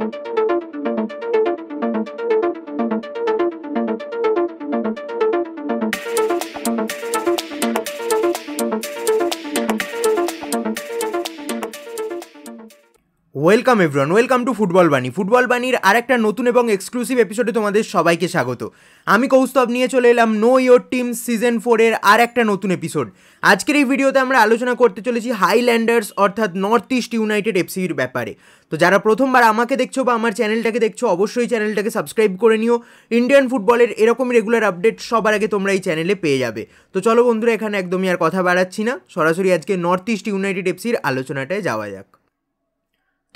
Thank you. Welcome everyone welcome to football Bani football বাণীর একটা নতুন এবং এক্সক্লুসিভ এপিসোডে তোমাদের সবাইকে স্বাগত আমি কৌস্তব নিয়ে চলে এলাম নো ইয়োর টিম সিজন ফোরের আর একটা নতুন এপিসোড আজকের এই ভিডিওতে আমরা আলোচনা করতে চলেছি হাইল্যান্ডার্স অর্থাৎ নর্থ ইস্ট ইউনাইটেড এফসির ব্যাপারে তো যারা প্রথমবার আমাকে দেখছো বা আমার চ্যানেলটাকে দেখছো অবশ্যই চ্যানেলটাকে সাবস্ক্রাইব করে নিও ইন্ডিয়ান ফুটবলের এরকম রেগুলার আপডেট সবার আগে তোমরা এই চ্যানেলে পেয়ে যাবে তো চলো বন্ধুরা এখানে একদমই আর কথা বাড়াচ্ছি না সরাসরি আজকে নর্থ ইস্ট ইউনাইটেড এফসির আলোচনাটায় যাওয়া যাক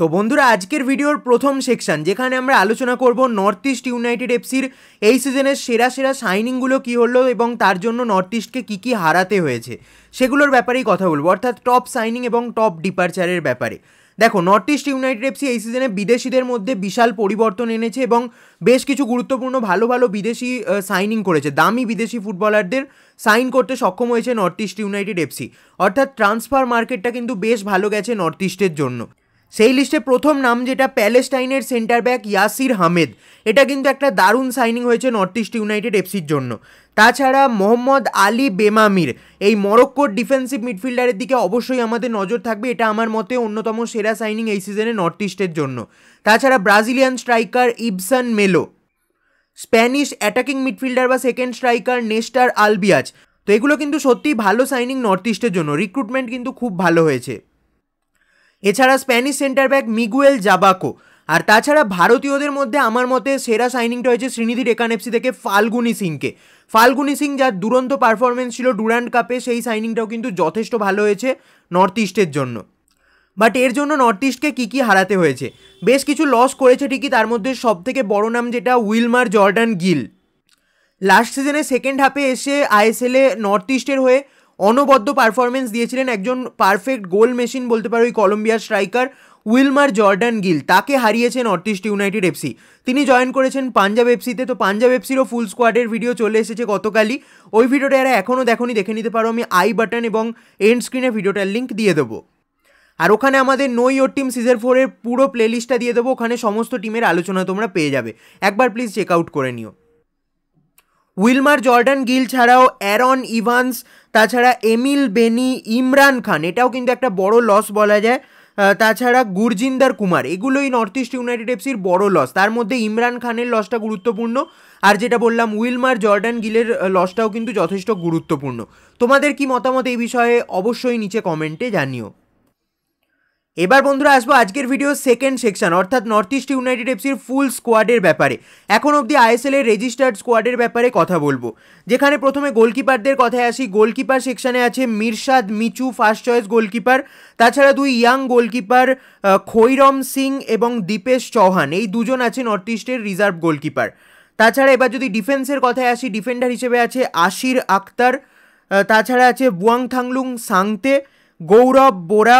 তো বন্ধুরা আজকের ভিডিওর প্রথম সেকশন যেখানে আমরা আলোচনা করব নর্থ ইস্ট ইউনাইটেড এফসির এই সিজনের সেরা সেরা সাইনিংগুলো কী হলো এবং তার জন্য নর্থ ইস্টকে কী কী হারাতে হয়েছে সেগুলোর ব্যাপারেই কথা বলবো অর্থাৎ টপ সাইনিং এবং টপ ডিপারচারের ব্যাপারে দেখো নর্থ ইস্ট ইউনাইটেড এফসি এই সিজনে বিদেশিদের মধ্যে বিশাল পরিবর্তন এনেছে এবং বেশ কিছু গুরুত্বপূর্ণ ভালো ভালো বিদেশি সাইনিং করেছে দামি বিদেশি ফুটবলারদের সাইন করতে সক্ষম হয়েছে নর্থ ইস্ট ইউনাইটেড এফসি অর্থাৎ ট্রান্সফার মার্কেটটা কিন্তু বেশ ভালো গেছে নর্থ ইস্টের জন্য সেই লিস্টে প্রথম নাম যেটা প্যালেস্টাইনের সেন্টার ব্যাক ইয়াসির হামেদ এটা কিন্তু একটা দারুণ সাইনিং হয়েছে নর্থ ইস্ট ইউনাইটেড এফসির জন্য তাছাড়া মোহাম্মদ আলী বেমামির এই মরক্কোর ডিফেন্সিভ মিডফিল্ডারের দিকে অবশ্যই আমাদের নজর থাকবে এটা আমার মতে অন্যতম সেরা সাইনিং এই সিজনে নর্থ ইস্টের জন্য তাছাড়া Brazilian striker Ibson Melo Spanish attacking midfielder বা সেকেন্ড স্ট্রাইকার নেস্টার আলবিয়াজ তো এগুলো কিন্তু সত্যিই ভালো সাইনিং নর্থ ইস্টের জন্য রিক্রুটমেন্ট কিন্তু খুব ভালো হয়েছে এছাড়া Spanish centre back Miguel Zabaco আর তাছাড়া ভারতীয়দের মধ্যে আমার মতে সেরা সাইনিংটা হয়েছে শ্রীনিধি ডেকানেপসি থেকে ফাল্গুনি সিংকে ফাল্গুনি সিং যার দুরন্ত পারফরমেন্স ছিল ডুরান্ড কাপে সেই সাইনিংটাও কিন্তু যথেষ্ট ভালো হয়েছে নর্থ ইস্টের জন্য বাট এর জন্য নর্থ ইস্টকে কী কী হারাতে হয়েছে বেশ কিছু লস করেছে ঠিকই তার মধ্যে সবথেকে বড় নাম যেটা উইলমার জর্ডান গিল লাস্ট সিজনে সেকেন্ড হাফে এসে আইএসএলে নর্থ ইস্টের হয়ে অনবদ্য পারফরমেন্স দিয়েছিলেন একজন পারফেক্ট গোল মেশিন বলতে পারো ওই কলম্বিয়ার স্ট্রাইকার উইলমার জর্ডান গিল তাকে হারিয়েছেন নর্থ ইস্ট ইউনাইটেড এফসি তিনি জয়েন করেছেন পাঞ্জাব এফসিতে তো পাঞ্জাব এফসিরও ফুল স্কোয়াডের ভিডিও চলে এসেছে গতকালই ওই ভিডিওটা এরা এখনও দেখনি দেখে নিতে পারো আমি আই বাটন এবং এন্ড স্ক্রিনে ভিডিওটার লিঙ্ক দিয়ে দেবো আর ওখানে আমাদের নো ইয়োর টিম সিজন ফোরের পুরো প্লেলিস্টটা দিয়ে দেবো ওখানে সমস্ত টিমের আলোচনা তোমরা পেয়ে যাবে একবার প্লিজ চেক আউট করে নিও উইলমার জর্ডান গিল ছাড়াও অ্যারন ইভান্স তাছাড়া এমিল বেনি ইমরান খান এটাও কিন্তু একটা বড় লস বলা যায় তাছাড়া গুরজিন্দার কুমার এগুলোই নর্থ ইস্ট ইউনাইটেড এফসির বড় লস তার মধ্যে ইমরান খানের লসটা গুরুত্বপূর্ণ আর যেটা বললাম উইলমার জর্ডান গিলের লসটাও কিন্তু যথেষ্ট গুরুত্বপূর্ণ তোমাদের কি মতামত এই বিষয়ে অবশ্যই নিচে কমেন্টে জানিও এবার বন্ধুরা আসবো আজকের ভিডিও সেকেন্ড সেকশন অর্থাৎ নর্থ ইস্ট ইউনাইটেড এফসির ফুল স্কোয়াডের ব্যাপারে এখন অবধি আইএসএল এর রেজিস্টার্ড স্কোয়াডের ব্যাপারে কথা বলবো যেখানে প্রথমে গোলকিপারদের কথায় আসি গোলকিপার সেকশনে আছে Mirshad Michu first choice goalkeeper তাছাড়া দুই ইয়াং গোলকিপার খৈরম সিং এবং দীপেশ চৌহান এই দুজন আছে নর্থ ইস্টের রিজার্ভ গোলকিপার তাছাড়া এবার যদি ডিফেন্সের কথায় আসি ডিফেন্ডার হিসেবে আছে আশির আক্তার তাছাড়া আছে বুয়াং থাংলুং সাংতে গৌরব বোরা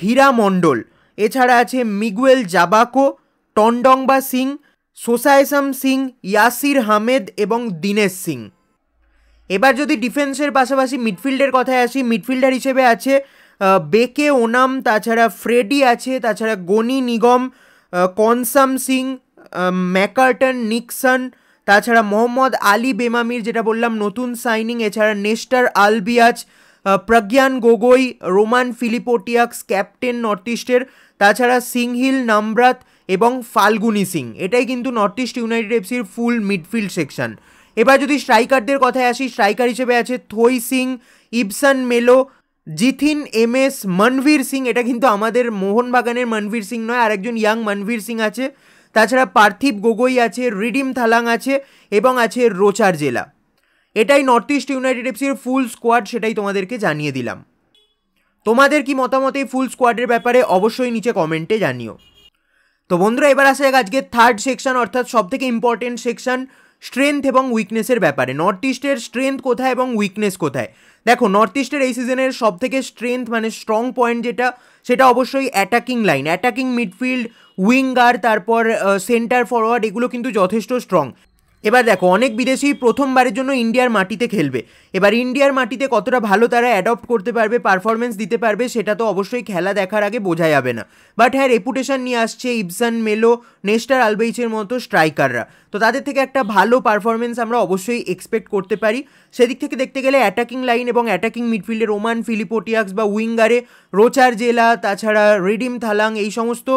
হীরা মণ্ডল এছাড়া আছে মিগুয়েল জাবাকো টন্ডংবা সিং সোসায়সাম সিং ইয়াসির হামেদ এবং দীনেশ সিং এবার যদি ডিফেন্সের পাশাপাশি মিডফিল্ডের কথায় আসি মিডফিল্ডার হিসেবে আছে বেকে ওনাম তাছাড়া ফ্রেডি আছে তাছাড়া গনি নিগম কনসাম সিং ম্যাকার্টন নিক্সন তাছাড়া মোহাম্মদ আলী বেমামির যেটা বললাম নতুন সাইনিং এছাড়া Nestor Albiach Pragyan Gogoi Romain Philippoteaux captain north ইস্টের তাছাড়া সিংহিল নামব্রাত এবং ফাল্গুনি সিং এটাই কিন্তু নর্থ ইস্ট ইউনাইটেড এফসির ফুল মিডফিল্ড সেকশন এবার যদি স্ট্রাইকারদের কথায় আসি স্ট্রাইকার হিসেবে আছে থই Singh Ibson Melo Jithin M S Manvir Singh এটা কিন্তু আমাদের মোহনবাগানের মনভীর সিং নয় আরেকজন ইয়াং মনভীর সিং আছে তাছাড়া পার্থিব গগৈ আছে রিডিম থালাং আছে এবং আছে রোচার জেলা এটাই নর্থ ইস্ট ইউনাইটেড এফসির ফুল স্কোয়াড সেটাই তোমাদেরকে জানিয়ে দিলাম তোমাদের কি মতামত এই ফুল স্কোয়াডের ব্যাপারে অবশ্যই নিচে কমেন্টে জানিও তো বন্ধুরা এবার আসা যাক আজকে থার্ড সেকশন অর্থাৎ সবথেকে ইম্পর্টেন্ট সেকশন স্ট্রেংথ এবং উইকনেসের ব্যাপারে নর্থ ইস্টের স্ট্রেংথ কোথায় এবং উইকনেস কোথায় দেখো নর্থ ইস্টের এই সিজনের সবথেকে স্ট্রেংথ মানে স্ট্রং পয়েন্ট যেটা সেটা অবশ্যই attacking line attacking midfield winger তারপর সেন্টার ফরওয়ার্ড এগুলো কিন্তু যথেষ্ট স্ট্রং এবার দেখো অনেক বিদেশি প্রথমবারের জন্য ইন্ডিয়ার মাটিতে খেলবে এবার ইন্ডিয়ার মাটিতে কতটা ভালো তারা অ্যাডপ্ট করতে পারবে পারফরমেন্স দিতে পারবে সেটা তো অবশ্যই খেলা দেখার আগে বোঝা যাবে না বাট হ্যাঁ রেপুটেশন নিয়ে আসছে ইবসান মেলো নেস্টার আলবেইচের মতো স্ট্রাইকাররা তো তাদের থেকে একটা ভালো পারফরমেন্স আমরা অবশ্যই এক্সপেক্ট করতে পারি সেদিক থেকে দেখতে গেলে অ্যাটাকিং লাইন এবং অ্যাটাকিং মিডফিল্ডে রোমান ফিলিপোটিয়াক্স বা উইঙ্গারে রোচার জেলা তাছাড়া রিডিম থালাং এই সমস্ত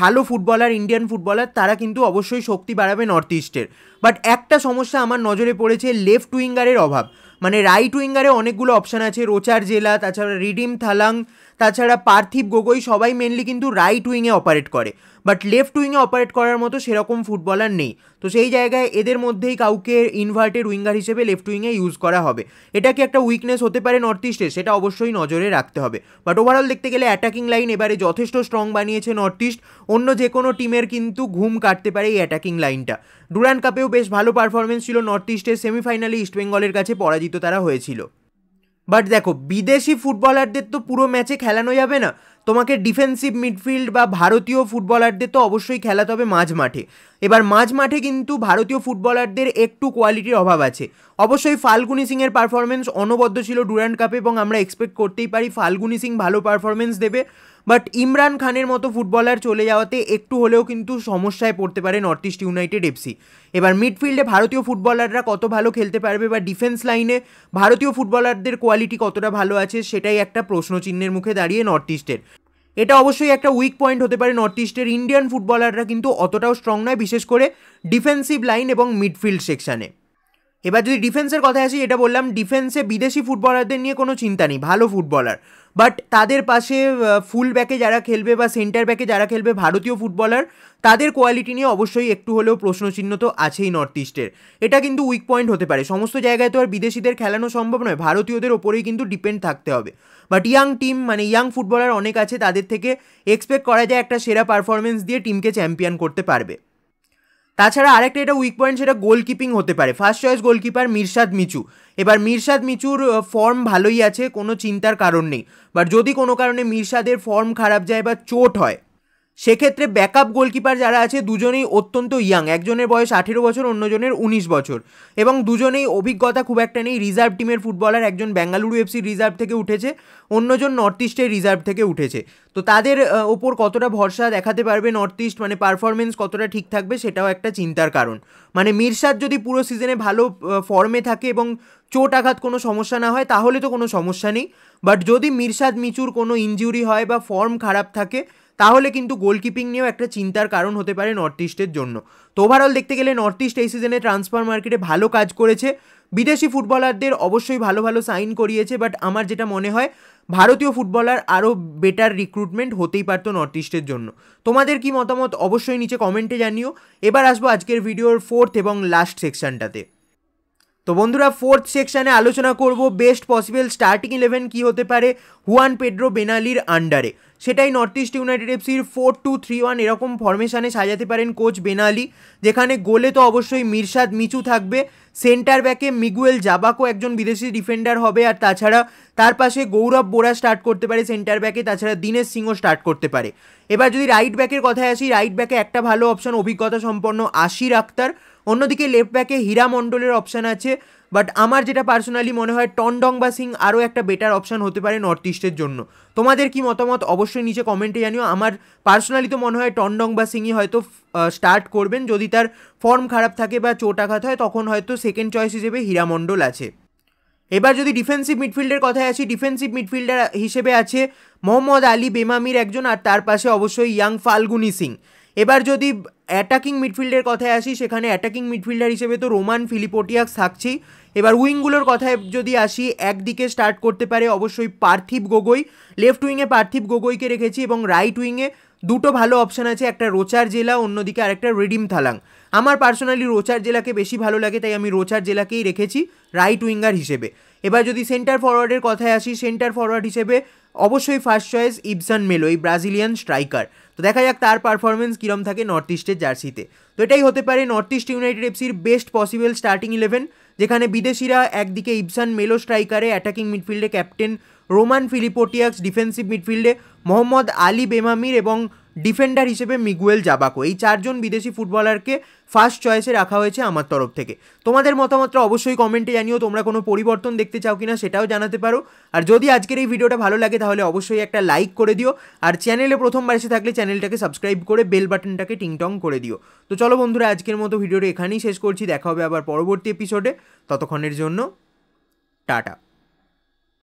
ভালো ফুটবলার ইন্ডিয়ান ফুটবলার তারা কিন্তু অবশ্যই শক্তি বাড়াবে নর্থ ইস্টের বাট একটা সমস্যা আমার নজরে পড়েছে লেফট উইঙ্গারের অভাব মানে রাইট উইঙ্গারে অনেকগুলো অপশান আছে রোচার জেলা তাছাড়া রিডিম থালাং তাছাড়া পার্থিব গগৈ সবাই মেনলি কিন্তু রাইট উইংয়ে অপারেট করে বাট লেফট উইংয়ে অপারেট করার মতো সেরকম ফুটবলার নেই তো সেই জায়গায় এদের মধ্যেই কাউকে ইনভার্টেড উইঙ্গার হিসেবে লেফট উইংয়ে ইউজ করা হবে এটা কি একটা উইকনেস হতে পারে নর্থ ইস্টে সেটা অবশ্যই নজরে রাখতে হবে বাট ওভারঅল দেখতে গেলে অ্যাটাকিং লাইন এবারে যথেষ্ট স্ট্রং বানিয়েছে নর্থ ইস্ট অন্য যে কোনো টিমের কিন্তু ঘুম কাটতে পারে এই অ্যাটাকিং লাইনটা ডুরান কাপেও বেশ ভালো পারফরমেন্স ছিল নর্থ ইস্টের সেমিফাইনালে ইস্টবেঙ্গলের কাছে পরাজিত তারা হয়েছিল বাট দেখো বিদেশি ফুটবলারদের তো পুরো ম্যাচে খেলানো যাবে না তোমাকে ডিফেন্সিভ মিডফিল্ড বা ভারতীয় ফুটবলারদের তো অবশ্যই খেলাতে হবে মাঝ মাঠে এবার মাঝ মাঠে কিন্তু ভারতীয় ফুটবলারদের একটু কোয়ালিটির অভাব আছে অবশ্যই ফাল্গুনি সিংয়ের পারফরমেন্স অনবদ্য ছিল ডুরান্ট কাপে এবং আমরা এক্সপেক্ট করতেই পারি ফাল্গুনি সিং ভালো পারফরমেন্স দেবে বাট ইমরান খানের মতো ফুটবলার চলে যাওয়াতে একটু হলেও কিন্তু সমস্যায় পড়তে পারে নর্থ ইস্ট ইউনাইটেড এফসি এবার মিডফিল্ডে ভারতীয় ফুটবলাররা কত ভালো খেলতে পারবে বা ডিফেন্স লাইনে ভারতীয় ফুটবলারদের কোয়ালিটি কতটা ভালো আছে সেটাই একটা প্রশ্নচিহ্নের মুখে দাঁড়িয়ে নর্থ ইস্টের এটা অবশ্যই একটা উইক পয়েন্ট হতে পারে নর্থ ইস্টের ইন্ডিয়ান ফুটবলাররা কিন্তু অতটাও স্ট্রং নয় বিশেষ করে ডিফেন্সিভ লাইন এবং মিডফিল্ড সেকশানে এবার যদি ডিফেন্সের কথায় আসি এটা বললাম ডিফেন্সে বিদেশি ফুটবলারদের নিয়ে কোনো চিন্তা নেই ভালো ফুটবলার বাট তাদের পাশে ফুল ব্যাকে যারা খেলবে বা সেন্টার ব্যাকে যারা খেলবে ভারতীয় ফুটবলার তাদের কোয়ালিটি নিয়ে অবশ্যই একটু হলেও প্রশ্নচিহ্ন তো আছেই নর্থ ইস্টের এটা কিন্তু উইক পয়েন্ট হতে পারে সমস্ত জায়গায় তো আর বিদেশিদের খেলানো সম্ভব নয় ভারতীয়দের ওপরেই কিন্তু ডিপেন্ড থাকতে হবে বাট ইয়াং টিম মানে ইয়াং ফুটবলার অনেক আছে তাদের থেকে এক্সপেক্ট করা যায় একটা সেরা পারফরমেন্স দিয়ে টিমকে চ্যাম্পিয়ন করতে পারবে তাছাড়া আরেকটা এটা উইক পয়েন্ট সেটা গোলকিপিং হতে পারে first choice goalkeeper Mirshad Michu এবার মির্শাদ মিচুর ফর্ম ভালোই আছে কোনো চিন্তার কারণ নেই বাট যদি কোনো কারণে মির্শাদের ফর্ম খারাপ যায় বা চোট হয় সেক্ষেত্রে ব্যাকআপ গোলকিপার যারা আছে দুজনেই অত্যন্ত ইয়াং একজনের বয়স আঠেরো বছর অন্যজনের উনিশ বছর এবং দুজনেই অভিজ্ঞতা খুব একটা নেই রিজার্ভ টিমের ফুটবলার একজন বেঙ্গালুরু এফসি রিজার্ভ থেকে উঠেছে অন্যজন নর্থ ইস্টের রিজার্ভ থেকে উঠেছে তো তাদের ওপর কতটা ভরসা দেখাতে পারবে নর্থ ইস্ট মানে পারফরমেন্স কতটা ঠিক থাকবে সেটাও একটা চিন্তার কারণ মানে মির্সাদ যদি পুরো সিজনে ভালো ফর্মে থাকে এবং চোট আঘাত কোনো সমস্যা না হয় তাহলে তো কোনো সমস্যা নেই বাট যদি মির্সাদ মিচুর কোনো ইঞ্জুরি হয় বা ফর্ম খারাপ থাকে তাহলে কিন্তু গোলকিপিং নিয়েও একটা চিন্তার কারণ হতে পারে নর্থ ইস্টের জন্য তো ওভারঅল দেখতে গেলে নর্থ ইস্ট এই সিজনে ট্রান্সফার মার্কেটে ভালো কাজ করেছে বিদেশি ফুটবলারদের অবশ্যই ভালো ভালো সাইন করিয়েছে বাট আমার যেটা মনে হয় ভারতীয় ফুটবলার আরও বেটার রিক্রুটমেন্ট হতেই পারত নর্থ ইস্টের জন্য তোমাদের কি মতামত অবশ্যই নিচে কমেন্টে জানিও এবার আসবো আজকের ভিডিওর ফোর্থ এবং লাস্ট সেকশনটাতে তো বন্ধুরা ফোর্থ সেকশানে আলোচনা করব বেস্ট পসিবল স্টার্টিং ইলেভেন কী হতে পারে হুয়ান পেড্রো বেনালির আন্ডারে সেটাই নর্থ ইস্ট ইউনাইটেড এফসির ফোর টু থ্রি ওয়ান এরকম ফরমেশানে সাজাতে পারেন কোচ বেনালি যেখানে গোলে তো অবশ্যই মির্সাদ মিচু থাকবে সেন্টার ব্যাকে মিগুয়েল জাবাকো একজন বিদেশি ডিফেন্ডার হবে আর তাছাড়া তার পাশে গৌরব বোরা স্টার্ট করতে পারে সেন্টার ব্যাকে তাছাড়া দীনেশ সিংও স্টার্ট করতে পারে এবার যদি রাইট ব্যাকের কথায় আসি রাইট ব্যাকে একটা ভালো অপশন অভিজ্ঞতা সম্পন্ন আশির আক্তার অন্যদিকে লেফট ব্যাকে হীরা মণ্ডলের অপশান আছে বাট আমার যেটা পার্সোনালি মনে হয় টনডং বা সিং আরও একটা বেটার অপশান হতে পারে নর্থ ইস্টের জন্য তোমাদের কি মতামত অবশ্যই নিচে কমেন্টে জানিও আমার পার্সোনালি তো মনে হয় টনডং বা সিংই হয়তো স্টার্ট করবেন যদি তার ফর্ম খারাপ থাকে বা চোট আঘাত হয় তখন হয়তো সেকেন্ড চয়েস হিসেবে হীরা মণ্ডল আছে এবার যদি ডিফেন্সিভ মিডফিল্ডের কথায় আসি ডিফেন্সিভ মিডফিল্ডার হিসেবে আছে মোহাম্মদ আলী বেমামির একজন আর তার পাশে অবশ্যই ইয়াং ফাল্গুনি সিং এবার যদি অ্যাটাকিং মিডফিল্ডের কথায় আসি সেখানে অ্যাটাকিং মিডফিল্ডার হিসেবে তো রোমান ফিলিপোটিয়াক্স থাকছেই এবার উইংগুলোর কথায় যদি আসি একদিকে স্টার্ট করতে পারে অবশ্যই পার্থিব গগৈ লেফট উইংয়ে পার্থিব গগৈকে রেখেছি এবং রাইট উইংয়ে দুটো ভালো অপশান আছে একটা রোচার জেলা অন্যদিকে আরেকটা রিডিম থালাং আমার পার্সোনালি রোচার জেলাকে বেশি ভালো লাগে তাই আমি রোচার জেলাকেই রেখেছি রাইট উইঙ্গার হিসেবে এবার যদি সেন্টার ফরওয়ার্ডের কথায় আসি সেন্টার ফরওয়ার্ড হিসেবে অবশ্যই ফার্স্ট চয়েস ইবসান মেলো এই ব্রাজিলিয়ান স্ট্রাইকার তো দেখা যাক তার পারফরমেন্স কীরম থাকে নর্থ ইস্টের জার্সিতে তো এটাই হতে পারে নর্থ ইস্ট ইউনাইটেড এফসির বেস্ট পসিবল স্টার্টিং ইলেভেন যেখানে বিদেশিরা একদিকে ইবসান মেলো স্ট্রাইকারে অ্যাটাকিং মিডফিল্ডে ক্যাপ্টেন রোমান ফিলিপোটিয়াক্স ডিফেন্সিভ মিডফিল্ডে মোহাম্মদ আলী বেমামির এবং ডিফেন্ডার হিসেবে মিগুয়েল জাবাকো এই চারজন বিদেশি ফুটবলারকে ফার্স্ট চয়েসে রাখা হয়েছে আমার তরফ থেকে তোমাদের মতামতটা অবশ্যই কমেন্টে জানিও তোমরা কোনো পরিবর্তন দেখতে চাও কিনা সেটাও জানাতে পারো আর যদি আজকের এই ভিডিওটা ভালো লাগে তাহলে অবশ্যই একটা লাইক করে দিও আর চ্যানেলে প্রথমবার এসে থাকলে চ্যানেলটাকে সাবস্ক্রাইব করে বেল বাটনটাকে টিংটং করে দিও তো চলো বন্ধুরা আজকের মতো ভিডিওটা এখানেই শেষ করছি দেখা হবে আবার পরবর্তী এপিসোডে ততক্ষণের জন্য টাটা